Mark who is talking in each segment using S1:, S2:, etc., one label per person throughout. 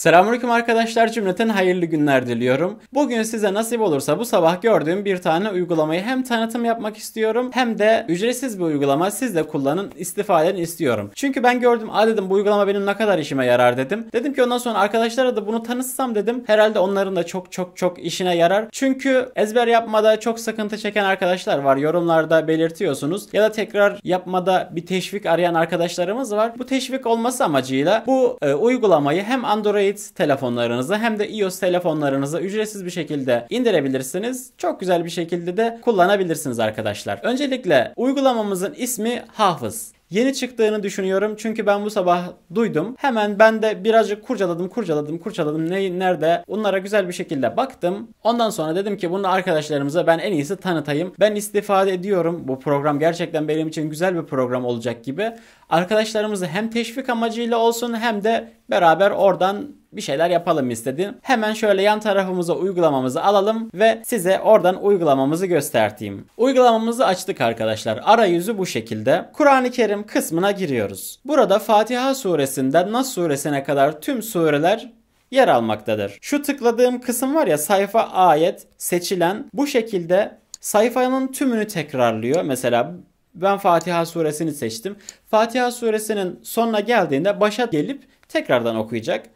S1: Selamünaleyküm arkadaşlar cümleten hayırlı günler diliyorum. Bugün size nasip olursa bu sabah gördüğüm bir tane uygulamayı hem tanıtım yapmak istiyorum hem de ücretsiz bir uygulama siz de kullanın istifaden istiyorum. Çünkü ben gördüm aa dedim bu uygulama benim ne kadar işime yarar dedim. Dedim ki ondan sonra arkadaşlara da bunu tanıtsam dedim herhalde onların da çok çok çok işine yarar. Çünkü ezber yapmada çok sıkıntı çeken arkadaşlar var yorumlarda belirtiyorsunuz ya da tekrar yapmada bir teşvik arayan arkadaşlarımız var. Bu teşvik olması amacıyla bu e, uygulamayı hem Android Android telefonlarınıza hem de iOS telefonlarınıza ücretsiz bir şekilde indirebilirsiniz. Çok güzel bir şekilde de kullanabilirsiniz arkadaşlar. Öncelikle uygulamamızın ismi Hafız yeni çıktığını düşünüyorum. Çünkü ben bu sabah duydum. Hemen ben de birazcık kurcaladım, kurcaladım, kurcaladım. Ne, nerede? Onlara güzel bir şekilde baktım. Ondan sonra dedim ki bunu arkadaşlarımıza ben en iyisi tanıtayım. Ben istifade ediyorum. Bu program gerçekten benim için güzel bir program olacak gibi. Arkadaşlarımızı hem teşvik amacıyla olsun hem de Beraber oradan bir şeyler yapalım istedim. Hemen şöyle yan tarafımıza uygulamamızı alalım ve size oradan uygulamamızı gösterteyim. Uygulamamızı açtık arkadaşlar. Arayüzü bu şekilde. Kur'an-ı Kerim kısmına giriyoruz. Burada Fatiha suresinden Nas suresine kadar tüm sureler yer almaktadır. Şu tıkladığım kısım var ya sayfa ayet seçilen bu şekilde sayfanın tümünü tekrarlıyor. Mesela ben Fatiha suresini seçtim. Fatiha suresinin sonuna geldiğinde başa gelip tekrardan okuyacak.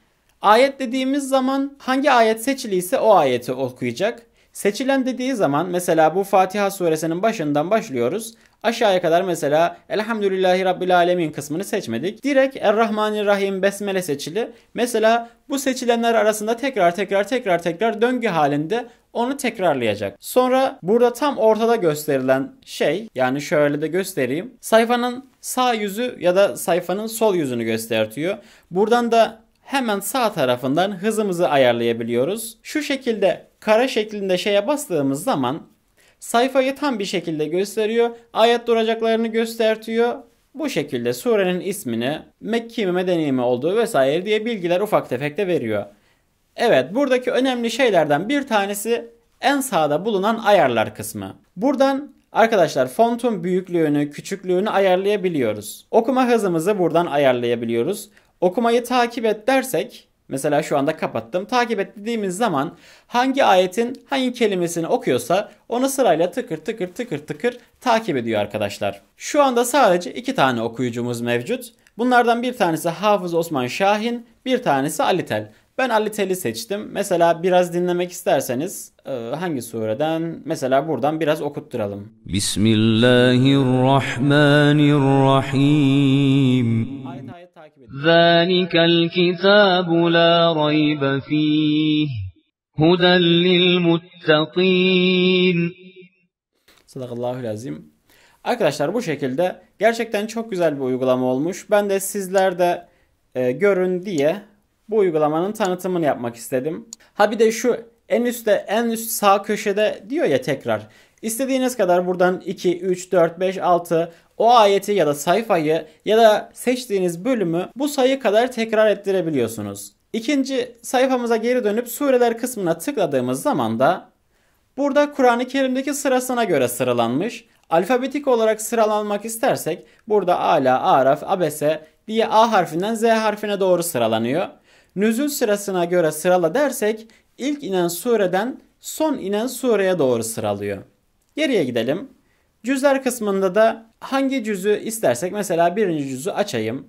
S1: Ayet dediğimiz zaman hangi ayet seçiliyse o ayeti okuyacak. Seçilen dediği zaman mesela bu Fatiha suresinin başından başlıyoruz. Aşağıya kadar mesela Elhamdülillahi Rabbil Alemin kısmını seçmedik. Direkt Errahmanirrahim Besmele seçili. Mesela bu seçilenler arasında tekrar tekrar tekrar tekrar döngü halinde onu tekrarlayacak. Sonra burada tam ortada gösterilen şey yani şöyle de göstereyim. Sayfanın sağ yüzü ya da sayfanın sol yüzünü gösteriyor Buradan da hemen sağ tarafından hızımızı ayarlayabiliyoruz. Şu şekilde kara şeklinde şeye bastığımız zaman sayfayı tam bir şekilde gösteriyor. Ayet duracaklarını göstertiyor. Bu şekilde surenin ismini, Mekki mi Medeni mi olduğu vesaire diye bilgiler ufak tefek de veriyor. Evet buradaki önemli şeylerden bir tanesi en sağda bulunan ayarlar kısmı. Buradan Arkadaşlar fontun büyüklüğünü, küçüklüğünü ayarlayabiliyoruz. Okuma hızımızı buradan ayarlayabiliyoruz. Okumayı takip et dersek Mesela şu anda kapattım. Takip et dediğimiz zaman hangi ayetin hangi kelimesini okuyorsa onu sırayla tıkır tıkır tıkır tıkır takip ediyor arkadaşlar. Şu anda sadece iki tane okuyucumuz mevcut. Bunlardan bir tanesi Hafız Osman Şahin, bir tanesi Ali Tel. Ben Ali Tel'i seçtim. Mesela biraz dinlemek isterseniz e, hangi sureden? Mesela buradan biraz okutturalım. Bismillahirrahmanirrahim. ذلك الكتاب لا ريب فيه هدى للمتقين Sadakallahu lazim. Arkadaşlar bu şekilde gerçekten çok güzel bir uygulama olmuş. Ben de sizler de e, görün diye bu uygulamanın tanıtımını yapmak istedim. Ha bir de şu en üstte en üst sağ köşede diyor ya tekrar İstediğiniz kadar buradan 2, 3, 4, 5, 6 o ayeti ya da sayfayı ya da seçtiğiniz bölümü bu sayı kadar tekrar ettirebiliyorsunuz. İkinci sayfamıza geri dönüp sureler kısmına tıkladığımız zaman da burada Kur'an-ı Kerim'deki sırasına göre sıralanmış. Alfabetik olarak sıralanmak istersek burada Ala, Araf, Abese diye A harfinden Z harfine doğru sıralanıyor. Nüzül sırasına göre sırala dersek ilk inen sureden son inen sureye doğru sıralıyor. Geriye gidelim. Cüzler kısmında da hangi cüzü istersek mesela birinci cüzü açayım.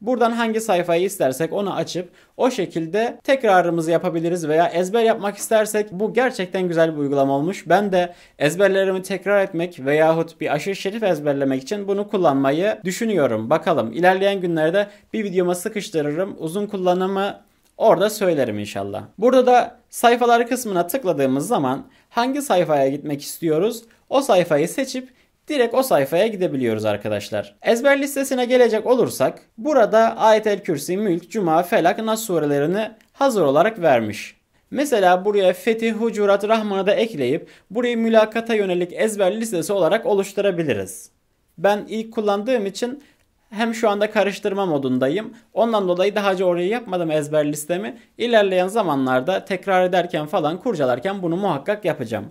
S1: Buradan hangi sayfayı istersek onu açıp o şekilde tekrarımızı yapabiliriz veya ezber yapmak istersek bu gerçekten güzel bir uygulama olmuş. Ben de ezberlerimi tekrar etmek veyahut bir aşırı şerif ezberlemek için bunu kullanmayı düşünüyorum. Bakalım ilerleyen günlerde bir videoma sıkıştırırım. Uzun kullanımı Orada söylerim inşallah. Burada da sayfalar kısmına tıkladığımız zaman hangi sayfaya gitmek istiyoruz o sayfayı seçip direkt o sayfaya gidebiliyoruz arkadaşlar. Ezber listesine gelecek olursak burada Ayetel Kürsi, Mülk, Cuma, Felak, Nas surelerini hazır olarak vermiş. Mesela buraya Fetih, Hucurat, Rahman'ı da ekleyip burayı mülakata yönelik ezber listesi olarak oluşturabiliriz. Ben ilk kullandığım için hem şu anda karıştırma modundayım. Ondan dolayı daha önce orayı yapmadım ezber listemi. İlerleyen zamanlarda tekrar ederken falan kurcalarken bunu muhakkak yapacağım.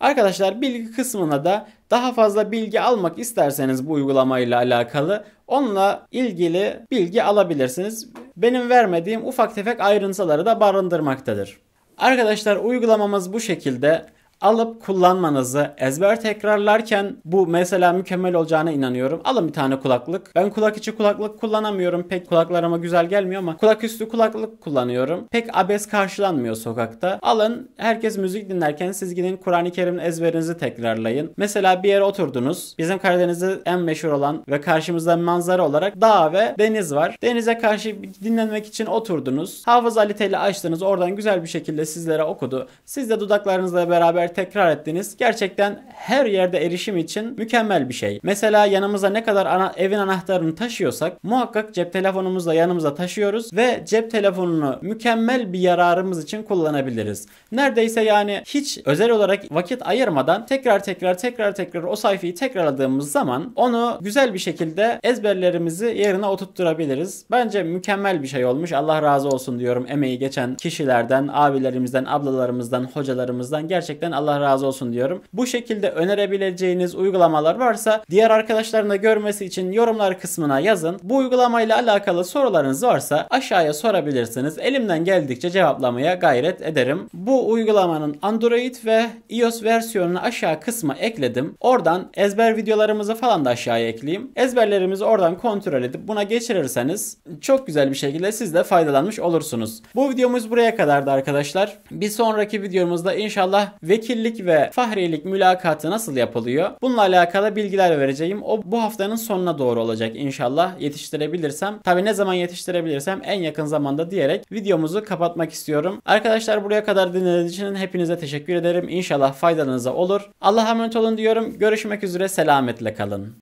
S1: Arkadaşlar bilgi kısmına da daha fazla bilgi almak isterseniz bu uygulamayla alakalı onunla ilgili bilgi alabilirsiniz. Benim vermediğim ufak tefek ayrıntıları da barındırmaktadır. Arkadaşlar uygulamamız bu şekilde alıp kullanmanızı ezber tekrarlarken bu mesela mükemmel olacağına inanıyorum. Alın bir tane kulaklık. Ben kulak içi kulaklık kullanamıyorum. Pek kulaklarıma güzel gelmiyor ama kulak üstü kulaklık kullanıyorum. Pek abes karşılanmıyor sokakta. Alın herkes müzik dinlerken siz gidin Kur'an-ı Kerim'in ezberinizi tekrarlayın. Mesela bir yere oturdunuz. Bizim Karadeniz'de en meşhur olan ve karşımızda manzara olarak dağ ve deniz var. Denize karşı dinlenmek için oturdunuz. Hafız Ali Tel'i açtınız. Oradan güzel bir şekilde sizlere okudu. Siz de dudaklarınızla beraber tekrar ettiniz. Gerçekten her yerde erişim için mükemmel bir şey. Mesela yanımıza ne kadar ana, evin anahtarını taşıyorsak muhakkak cep telefonumuzu da yanımıza taşıyoruz ve cep telefonunu mükemmel bir yararımız için kullanabiliriz. Neredeyse yani hiç özel olarak vakit ayırmadan tekrar tekrar tekrar tekrar o sayfayı tekrarladığımız zaman onu güzel bir şekilde ezberlerimizi yerine oturtturabiliriz. Bence mükemmel bir şey olmuş. Allah razı olsun diyorum emeği geçen kişilerden, abilerimizden, ablalarımızdan, hocalarımızdan gerçekten Allah razı olsun diyorum. Bu şekilde önerebileceğiniz uygulamalar varsa diğer arkadaşların da görmesi için yorumlar kısmına yazın. Bu uygulamayla alakalı sorularınız varsa aşağıya sorabilirsiniz. Elimden geldikçe cevaplamaya gayret ederim. Bu uygulamanın Android ve iOS versiyonunu aşağı kısma ekledim. Oradan ezber videolarımızı falan da aşağıya ekleyeyim. Ezberlerimizi oradan kontrol edip buna geçirirseniz çok güzel bir şekilde siz de faydalanmış olursunuz. Bu videomuz buraya kadardı arkadaşlar. Bir sonraki videomuzda inşallah vekil vekillik ve fahriyelik mülakatı nasıl yapılıyor? Bununla alakalı bilgiler vereceğim. O bu haftanın sonuna doğru olacak inşallah yetiştirebilirsem. Tabi ne zaman yetiştirebilirsem en yakın zamanda diyerek videomuzu kapatmak istiyorum. Arkadaşlar buraya kadar dinlediğiniz için hepinize teşekkür ederim. İnşallah faydanıza olur. Allah'a emanet olun diyorum. Görüşmek üzere selametle kalın.